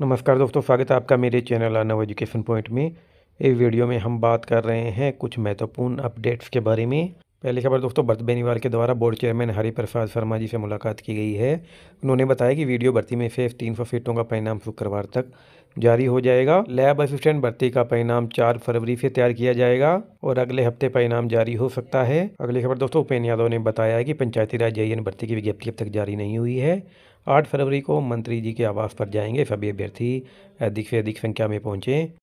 नमस्कार दोस्तों स्वागत है आपका मेरे चैनल आनव एजुकेशन पॉइंट में इस वीडियो में हम बात कर रहे हैं कुछ महत्वपूर्ण अपडेट्स के बारे में पहली खबर दोस्तों भर्त बेनीवाल के द्वारा बोर्ड चेयरमैन हरि प्रसाद शर्मा जी से मुलाकात की गई है उन्होंने बताया कि वीडियो भर्ती में से तीन सौ सीटों का परिणाम शुक्रवार तक जारी हो जाएगा लैब असिस्टेंट भर्ती का परिणाम चार फरवरी से तैयार किया जाएगा और अगले हफ्ते परिणाम जारी हो सकता है अगली खबर दोस्तों उपेन यादव ने बताया कि पंचायती राज जयन भर्ती की विज्ञप्ति अब तक जारी नहीं हुई है आठ फरवरी को मंत्री जी के आवास पर जाएंगे सभी अभ्यर्थी अधिक से अधिक संख्या में पहुंचे